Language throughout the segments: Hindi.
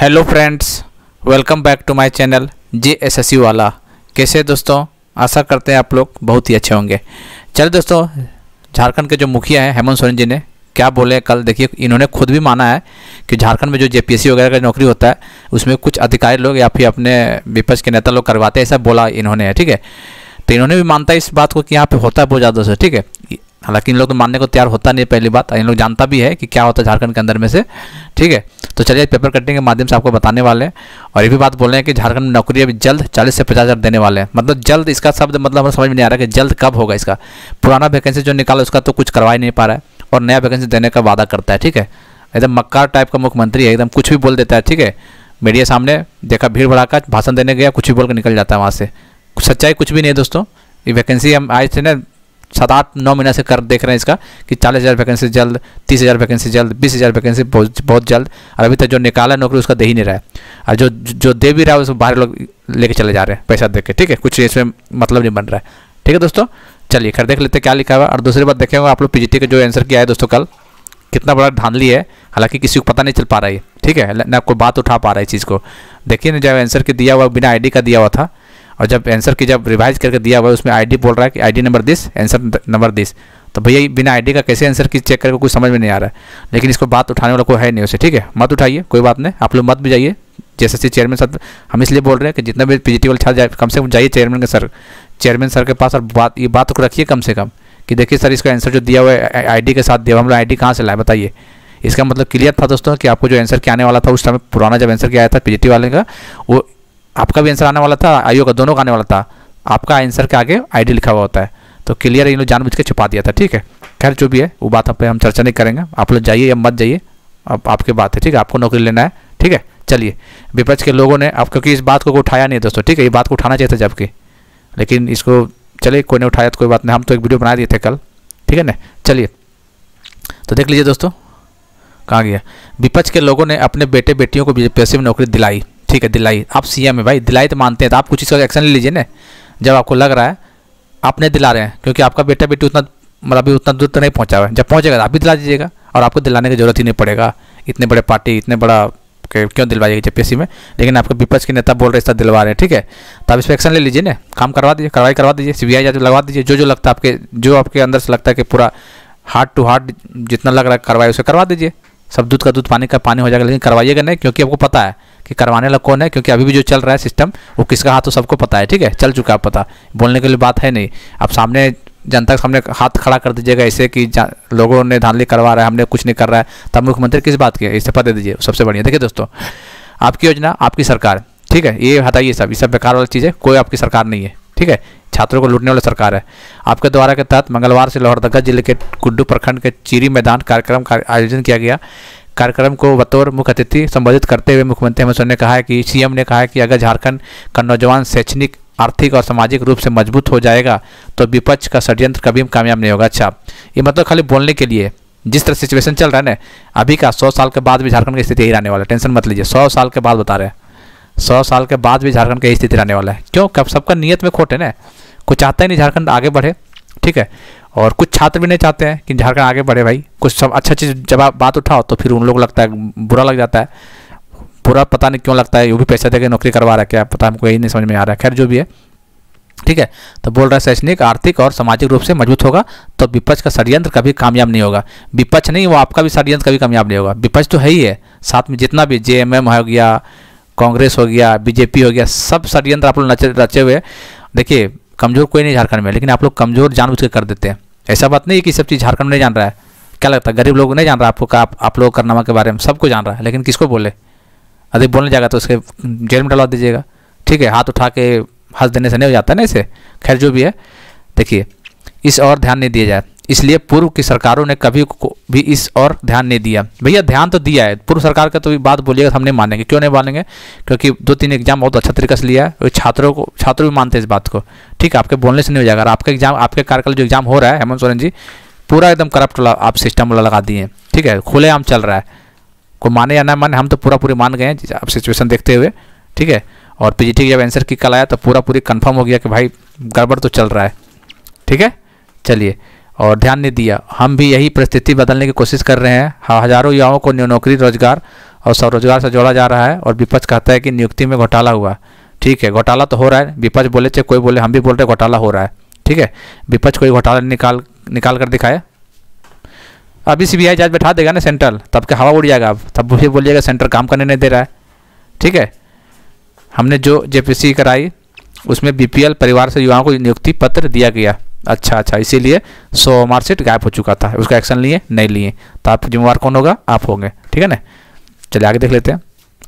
hello friends welcome back to my channel J S S U वाला कैसे दोस्तों आशा करते हैं आप लोग बहुत ही अच्छे होंगे चल दोस्तों झारखंड के जो मुखिया हैं हेमंत सोरेन जी ने क्या बोले कल देखिए इन्होंने खुद भी माना है कि झारखंड में जो जे वगैरह का नौकरी होता है उसमें कुछ अधिकारी लोग या फिर अपने विपक्ष के नेता लोग करवाते हैं ऐसा बोला इन्होंने ठीक है तो इन्होंने भी मानता है इस बात को कि यहाँ पर होता है बहुत ज़्यादा से ठीक है हालांकि इन लोग तो मानने को तैयार होता नहीं है पहली बात इन लोग जानता भी है कि क्या होता है झारखंड के अंदर में से ठीक है तो चलिए पेपर कटिंग के माध्यम से आपको बताने वाले हैं और ये भी बात बोल रहे हैं कि झारखंड में नौकरी अभी जल्द चालीस से पचास हज़ार देने वाले हैं मतलब जल्द इसका शब्द मतलब हमें समझ में नहीं आ रहा है कि जल्द कब होगा इसका पुराना वैकेंसी जो निकाला उसका तो कुछ करवा ही नहीं पा रहा है और नया वैकेंसी देने का वादा करता है ठीक है एकदम मक्का टाइप का मुख्यमंत्री है एकदम कुछ भी बोल देता है ठीक है मीडिया सामने देखा भीड़ भड़ाका भाषण देने गया कुछ भी बोल कर निकल जाता है वहाँ से सच्चाई कुछ भी नहीं है दोस्तों ये वैकेंसी हम आए थे ना सात आठ नौ महीना से कर देख रहे हैं इसका कि चालीस हज़ार वैकेंसी जल्द तीस हज़ार वैकेंसी जल्द बीस हज़ार वैकेंसी बहुत बहुत जल्द और अभी तक जो निकाला नौकरी उसका दे ही नहीं रहा है और जो जो दे भी रहा है उसको बाहर लोग लेके चले जा रहे हैं पैसा दे के ठीक है कुछ इसमें मतलब नहीं बन रहा है ठीक है दोस्तों चलिए खैर देख लेते क्या लिखा हुआ और दूसरी बात देखेंगे आप लोग पी का जो आंसर किया है दोस्तों कल कितना बड़ा धांधली है हालांकि किसी को पता नहीं चल पा रहा है ठीक है ना आपको बात उठा पा रहा है चीज़ को देखिए ना जो आंसर के दिया हुआ बिना आईडी का दिया हुआ था और जब आंसर की जब रिवाइज करके दिया हुआ है उसमें आईडी बोल रहा है कि ID number this answer number this तो भैया बिना आईडी का कैसे आंसर की चेक करके कुछ समझ में नहीं आ रहा है लेकिन इसको बात उठाने वाला कोई है नहीं उसे ठीक है मत उठाइए कोई बात नहीं आप लोग मत भी जाइए जैसे चेयरमैन सर हम इसलिए बोल रहे हैं कि जितना भी पीजीटी वाले छात्र कम से कम जाइए चेयरमैन के सर चेयरमैन सर के पास और बात ये बात को रखिए कम से कम कि देखिए सर इसका आंसर जो दिया हुआ है आईडी के साथ दिया हम लोग डी कहाँ से लाए बताइए इसका मतलब क्लियर था दोस्तों कि आपको जो आंसर के आने वाला था उस समय पुराना जब आंसर किया आया था पीजीटी वाले का वो आपका भी आंसर आने वाला था आईओ का दोनों का आने वाला था आपका आंसर के आगे आईडी लिखा हुआ होता है तो क्लियर इन्होंने लोग जानबूझ के छुपा दिया था ठीक है खैर जो भी है वो बात पे हम चर्चा नहीं करेंगे आप लोग जाइए या मत जाइए अब आपके बात है ठीक है आपको नौकरी लेना है ठीक है चलिए विपक्ष के लोगों ने अब क्योंकि इस बात को उठाया नहीं है दोस्तों ठीक है ये बात को उठाना चाहिए था जबकि लेकिन इसको चलिए कोई नहीं उठाया तो कोई बात नहीं हम तो एक वीडियो बना दिए थे कल ठीक है ना चलिए तो देख लीजिए दोस्तों कहाँ गया विपक्ष के लोगों ने अपने बेटे बेटियों को पैसे में नौकरी दिलाई ठीक है दिलाई आप सीएम है भाई दिलाई तो मानते हैं तो आप कुछ इसका एक्शन ले लीजिए ना जब आपको लग रहा है आप नहीं दिला रहे हैं क्योंकि आपका बेटा बेटी उतना मतलब अभी उतना दूर तो नहीं पहुँचा हुआ है जब पहुँचेगा तो आप भी दिला दीजिएगा और आपको दिलाने की जरूरत ही नहीं पड़ेगा इतने बड़े पार्टी इतने बड़ा क्यों दिलवाइएगी पी में लेकिन आपके विपक्ष के नेता बोल रहे इसका दिलवा रहे हैं ठीक है तो आप इस पर एक्शन ले लीजिए ना काम करवा दीजिए कार्रवाई करवा दीजिए सी बी लगवा दीजिए जो जो लगता है आपके जो आपके अंदर से लगता है कि पूरा हार्ट टू हार्ट जितना लग रहा है कार्रवाई उसे करवा दीजिए सब दूध का दूध पानी का पानी हो जाएगा लेकिन करवाइएगा नहीं क्योंकि आपको पता है कि करवाने वाला कौन है क्योंकि अभी भी जो चल रहा है सिस्टम वो किसका हाथ हो सबको पता है ठीक है चल चुका है पता बोलने के लिए बात है नहीं अब सामने जनता के सामने हाथ खड़ा कर दीजिएगा ऐसे कि लोगों ने धांधली करवा रहा है हमने कुछ नहीं कर रहा है तब मुख्यमंत्री किस बात के इस्तीफा दे दीजिए सबसे बढ़िया देखिए दोस्तों आपकी योजना आपकी सरकार ठीक है ये हटाइए सब ये सब बेकार वाली चीज़ है कोई आपकी सरकार नहीं है ठीक है छात्रों को लूटने वाली सरकार है आपके द्वारा के तहत मंगलवार से लोहरदगा जिले के गुड्डू प्रखंड के चीरी मैदान कार्यक्रम का आयोजन किया गया कार्यक्रम को बतौर मुख्य अतिथि संबोधित करते हुए मुख्यमंत्री हेमंत सोरेन ने कहा कि सीएम ने कहा कि अगर झारखंड का नौजवान शैक्षणिक आर्थिक और सामाजिक रूप से मजबूत हो जाएगा तो विपक्ष का षड्यंत्र कभी कामयाब नहीं होगा अच्छा ये मतलब खाली बोलने के लिए जिस तरह सिचुएशन चल रहा है ना अभी का सौ साल के बाद भी झारखंड की स्थिति यही रहने वाला है टेंशन मत लीजिए सौ साल के बाद बता रहे हैं सौ साल के बाद भी झारखंड की स्थिति रहने वाला है क्यों कब सबका नियत में खोट है ना कुछ चाहता ही नहीं झारखंड आगे बढ़े ठीक है और कुछ छात्र भी नहीं चाहते हैं कि झारखंड आगे बढ़े भाई कुछ सब अच्छा चीज़ जब आप बात उठाओ तो फिर उन लोग लगता है बुरा लग जाता है बुरा पता नहीं क्यों लगता है वो भी पैसा देकर नौकरी करवा रहा है क्या पता हमको यही नहीं समझ में आ रहा है खैर जो भी है ठीक है तो बोल रहा है शैक्षणिक आर्थिक और सामाजिक रूप से मजबूत होगा तो विपक्ष का षडयंत्र कभी कामयाब नहीं होगा विपक्ष नहीं वो आपका भी षडयंत्र कभी कामयाब नहीं होगा विपक्ष तो है ही है साथ में जितना भी जे हो गया कांग्रेस हो गया बीजेपी हो गया सब षडयंत्र आप लोग रचे हुए देखिए कमज़ोर कोई नहीं झारखंड में लेकिन आप लोग कमज़ोर जानबूझ के कर देते हैं ऐसा बात नहीं है कि सब चीज़ झारखंड नहीं जान रहा है क्या लगता है गरीब लोग नहीं जान रहा आपको आप, आप लोग करनामा के बारे में सबको जान रहा है लेकिन किसको बोले यदि बोलने जाएगा तो उसके जेल में डलवा दीजिएगा ठीक है हाथ उठा के हंस देने से नहीं हो जाता ना इसे खैर जो भी है देखिए इस और ध्यान नहीं दिया जाए इसलिए पूर्व की सरकारों ने कभी भी इस और ध्यान नहीं दिया भैया ध्यान तो दिया है पूर्व सरकार का तो भी बात बोलिएगा हम नहीं मानेंगे क्यों नहीं मानेंगे क्योंकि दो तीन एग्जाम बहुत अच्छा तरीके से लिया है छात्रों को छात्र भी मानते हैं इस बात को ठीक है आपके बोलने से नहीं हो जाएगा आपका एग्जाम आपके कार्यकाल जो एग्जाम हो रहा है हेमंत सोरेन जी पूरा एकदम करप्ट आप सिस्टम वाला लगा दिए ठीक है खुलेआम चल रहा है को माने या ना माने हम तो पूरा पूरी मान गए हैं आप सिचुएशन देखते हुए ठीक है और पी का जब आंसर की कल आया तो पूरा पूरी कन्फर्म हो गया कि भाई गड़बड़ तो चल रहा है ठीक है चलिए और ध्यान नहीं दिया हम भी यही परिस्थिति बदलने की कोशिश कर रहे हैं हजारों युवाओं को नौकरी रोजगार और स्वरोजगार से जोड़ा जा रहा है और विपक्ष कहता है कि नियुक्ति में घोटाला हुआ ठीक है घोटाला तो हो रहा है विपक्ष बोले चाहे कोई बोले हम भी बोल रहे घोटाला हो रहा है ठीक है विपक्ष कोई घोटाला निकाल निकाल कर दिखाया अभी सी बी आई जांच बैठा देगा ना सेंट्रल तब के हवा उड़ जाएगा अब तब भी बोलिएगा सेंटर काम करने नहीं दे रहा है ठीक है हमने जो जे कराई उसमें बीपीएल परिवार से युवाओं को नियुक्ति पत्र दिया गया अच्छा अच्छा इसीलिए सो मार्कशीट गायब हो चुका था उसका एक्शन लिए नहीं लिए तो आप जिम्मेवार कौन होगा आप होंगे ठीक है ना चलिए आगे देख लेते हैं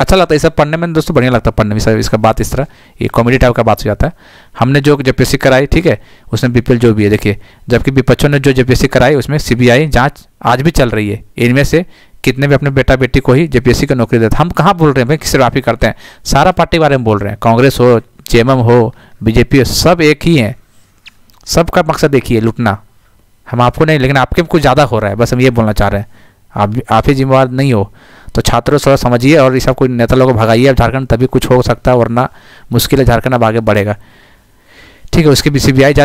अच्छा लगता है ये सब पढ़ने में दोस्तों बढ़िया लगता है पढ़ने में इसका बात इस तरह ये कॉमेडी टाइप का बात हो जाता है हमने जो जे पी कराई ठीक है उसमें बीपीएल जो भी है देखिए जबकि विपक्षों ने जो जे पी कराई उसमें सीबीआई जांच आज भी चल रही है इनमें से कितने भी अपने बेटा बेटी को ही जेपीएससी की नौकरी देता हम कहाँ बोल रहे हैं भाई किसी करते हैं सारा पार्टी के बारे में बोल रहे हैं कांग्रेस हो जे हो बीजेपी हो सब एक ही हैं सबका मकसद देखिए है लुटना हम आपको नहीं लेकिन आपके कुछ ज़्यादा हो रहा है बस हम ये बोलना चाह रहे हैं आप आप ही जिम्मेवार नहीं हो तो छात्रों थोड़ा समझिए और इस सबको नेता लोगों को भगाइए झारखंड तभी कुछ हो सकता है वरना मुश्किल है झारखंड अब आगे बढ़ेगा ठीक है उसके भी सी बी आज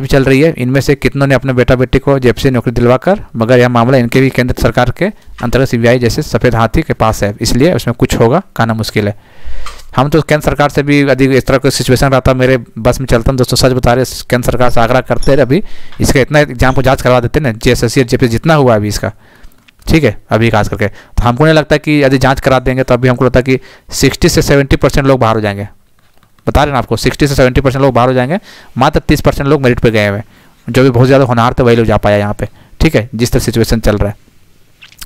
भी चल रही है इनमें से कितनों ने अपने बेटा बेटी को जेब से नौकरी दिलवाकर मगर यह मामला इनके भी केंद्र सरकार के अंतर्गत सी जैसे सफ़ेद हाथी के पास है इसलिए उसमें कुछ होगा कहना मुश्किल है हम तो केंद्र सरकार से भी यदि इस तरह का सिचुएशन रहता मेरे बस में चलता हूँ दोस्तों सच बता रहे केंद्र सरकार से आग्रह करते रहे अभी इसका इतना एग्जाम को जाँच करवा देते ना जे एस एस जितना हुआ अभी इसका ठीक है अभी खास करके तो हमको नहीं लगता कि यदि जांच करा देंगे तो अभी हमको लगता है कि 60 से 70 परसेंट लोग बाहर हो जाएंगे बता रहे ना आपको 60 से 70 परसेंट लोग बाहर हो जाएंगे मात्र 30 परसेंट लोग मेरिट पे गए हुए जो भी बहुत ज़्यादा होनहार थे वही लोग जा पाया यहाँ पे ठीक है जिस तरह सिचुएशन चल रहा है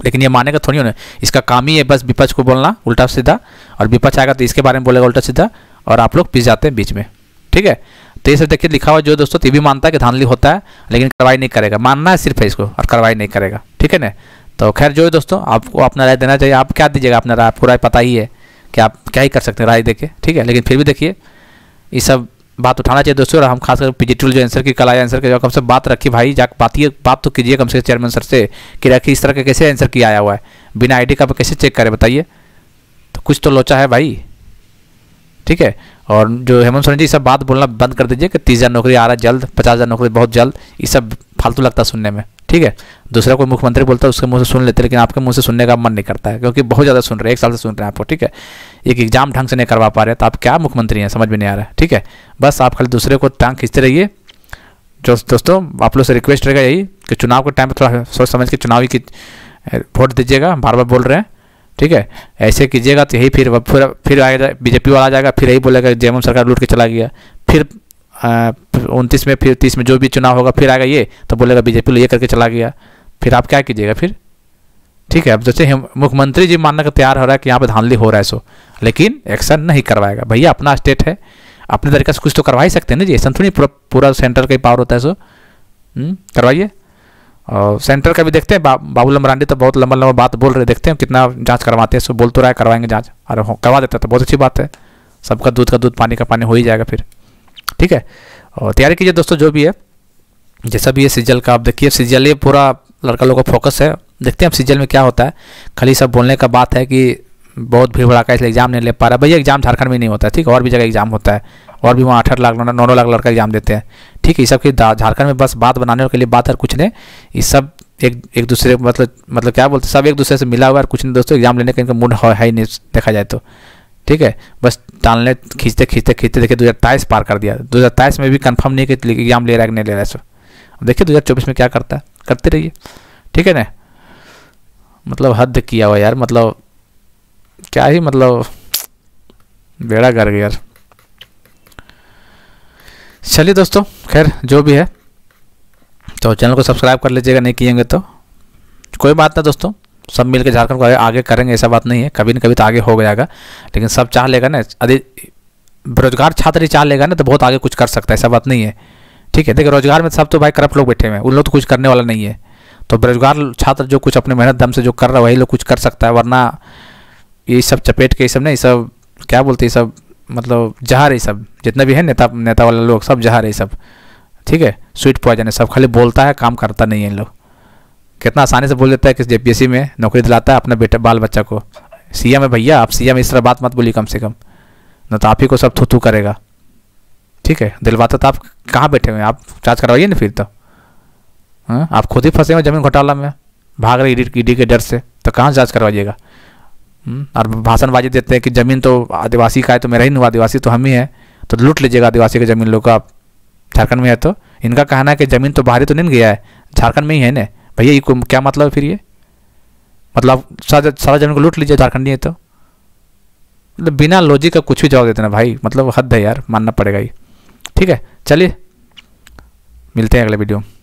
लेकिन ये मानेगा थोड़ी होने इसका काम ही है बस विपक्ष को बोलना उल्टा सीधा और विपक्ष आएगा तो इसके बारे में बोलेगा उल्टा सीधा और आप लोग पिस जाते हैं बीच में ठीक है तो ये सब देखिए लिखा हुआ जो दोस्तों तो ये भी मानता है कि धानली होता है लेकिन कार्रवाई नहीं करेगा मानना है सिर्फ है इसको और कार्रवाई नहीं करेगा ठीक है ना तो खैर जो है दोस्तों आपको अपना राय देना चाहिए आप क्या दीजिएगा अपना राय आपको राय पता ही है कि आप क्या ही कर सकते हैं राय देके ठीक है लेकिन फिर भी देखिए ये सब बात उठाना चाहिए दोस्तों और हम खासकर पिजिटुल जो आंसर की कला है आंसर के कम से बात रखी भाई जा बात ये बात तो कीजिए कम से कम चेयरमैन सर से कि रखिए इस तरह का कैसे आंसर किया आया हुआ है बिना आईडी का कैसे चेक करें बताइए तो कुछ तो लोचा है भाई ठीक है और जो हेमंत सोरेन जी सब बात बोलना बंद कर दीजिए कि तीस हज़ार नौकरी आ रहा है जल्द पचास हज़ार नौकरी बहुत जल्द ये सब फालतू लगता सुनने में ठीक है दूसरा कोई मुख्यमंत्री बोलता है उसके मुंह से सुन लेते लेकिन आपके मुंह से सुनने का मन नहीं करता है क्योंकि बहुत ज़्यादा सुन रहे हैं एक साल से सुन रहे हैं आपको ठीक है एक एग्जाम ढंग से नहीं करवा पा रहे तो आप क्या मुख्यमंत्री हैं समझ में नहीं आ रहा है ठीक है बस आप खाली दूसरे को टांग खींचते रहिए जो दोस्तों आप लोग से रिक्वेस्ट रहेगा यही कि चुनाव के टाइम पर थोड़ा सोच समझ के चुनावी की वोट दीजिएगा बार बार बोल रहे हैं ठीक है ऐसे कीजिएगा तो यही फिर फिर फिर आएगा बीजेपी वाला आ जाएगा फिर यही बोलेगा जयमन सरकार लूट के चला गया फिर उनतीस में फिर तीस में जो भी चुनाव होगा फिर आएगा ये तो बोलेगा बीजेपी ये करके चला गया फिर आप क्या कीजिएगा फिर ठीक है अब जैसे मुख्यमंत्री जी मानने का तैयार हो रहा है कि यहाँ पर धांधली हो रहा है सो लेकिन एक्शन नहीं करवाएगा भैया अपना स्टेट है अपने तरीके से कुछ तो करवा ही सकते हैं ना जी ऐसा थोड़ी पूरा पूरा सेंटर का ही पावर होता है सो हम्म, करवाइए और सेंटर का भी देखते हैं बा, बाबूलाल मरांडी तो बहुत लंबा लंबा बात बोल रहे देखते हैं कितना जांच करवाते हैं सो बोल तो रहा है करवाएंगे जाँच अरे करवा देता तो बहुत अच्छी बात है सबका दूध का दूध पानी का पानी हो ही जाएगा फिर ठीक है और तैयारी कीजिए दोस्तों जो भी है जैसा भी है सीजल का आप देखिए सीजल ये पूरा लड़का लोगों का फोकस है देखते हैं अब सीजल में क्या होता है खाली सब बोलने का बात है कि बहुत भीड़ भड़ाका इसलिए एग्जाम नहीं ले पा रहा भैया एग्जाम झारखंड में नहीं होता है ठीक और भी जगह एग्जाम होता है और भी वहाँ आठ आठ लाख नौ नौ लाख लड़का एग्जाम देते हैं ठीक है ये सब की झारखंड में बस बात बनाने के लिए बात है कुछ नहीं ये सब एक एक दूसरे मतलब मतलब क्या बोलते सब एक दूसरे से मिला हुआ है और कुछ नहीं दोस्तों एग्जाम लेने का इनका मूड है ही नहीं देखा जाए तो ठीक है बस टालने खींचते खींचते खींचते देखिए दो हज़ार पार कर दिया दो हज़ार तेईस में भी कन्फर्म नहीं कि एग्जाम ले रहा है कि नहीं ले रहा है सर देखिए दो हज़ार चौबीस में क्या करता है करते रहिए ठीक है न मतलब हद किया हुआ यार मतलब क्या ही मतलब बेड़ा कर गया यार चलिए दोस्तों खैर जो भी है तो चैनल को सब्सक्राइब कर लीजिएगा नहीं किएंगे तो कोई बात ना दोस्तों सब मिलकर झारखंड को आगे करेंगे ऐसा बात नहीं है कभी ना कभी तो आगे हो जाएगा लेकिन सब चाह लेगा ना यदि बेरोजगार छात्र ही चाह लेगा ना तो बहुत आगे कुछ कर सकता है ऐसा बात नहीं है ठीक है देखिए रोजगार में सब तो भाई करप्ट लोग बैठे हुए हैं उन लोग तो कुछ करने वाला नहीं है तो बेरोजगार छात्र जो कुछ अपने मेहनत दम से जो कर रहा है वही लोग कुछ कर सकता है वरना ये सब चपेट के ये सब नहीं सब क्या बोलते हैं सब मतलब जहर ये सब जितना भी है नेता नेता वाला लोग सब जहर ये सब ठीक है स्वीट पॉइजन है सब खाली बोलता है काम करता नहीं है इन लोग कितना आसानी से बोल देता है कि जेपीएससी में नौकरी दिलाता है अपना बेटा बाल बच्चा को सीएम है भैया आप सीएम इस तरह बात मत बोलिए कम से कम न तो आप ही को सब थू थू करेगा ठीक है दिलवाता तो आप कहाँ बैठे हुए आप चार्ज करवाइए ना फिर तो हाँ आप खुद ही फंसे हुए जमीन घोटाला में भाग रहे ईडी ईडी के डर से तो कहाँ जाँच करवाइएगा हम्म, और भाषणबाजी देते हैं कि ज़मीन तो आदिवासी का है तो मेरा ही नहीं आदिवासी तो हम ही है तो लूट लीजिएगा आदिवासी के ज़मीन लोग आप झारखंड में है तो इनका कहना है कि ज़मीन तो बाहरी तो नहीं गया है झारखंड में ही है ना भैया ये क्या मतलब है फिर ये मतलब सारा सारा जमीन को लूट लीजिए झारखंडी है तो मतलब बिना लॉजिक का कुछ भी जवाब देते ना भाई मतलब हद है यार मानना पड़ेगा ये ठीक है चलिए मिलते हैं अगले वीडियो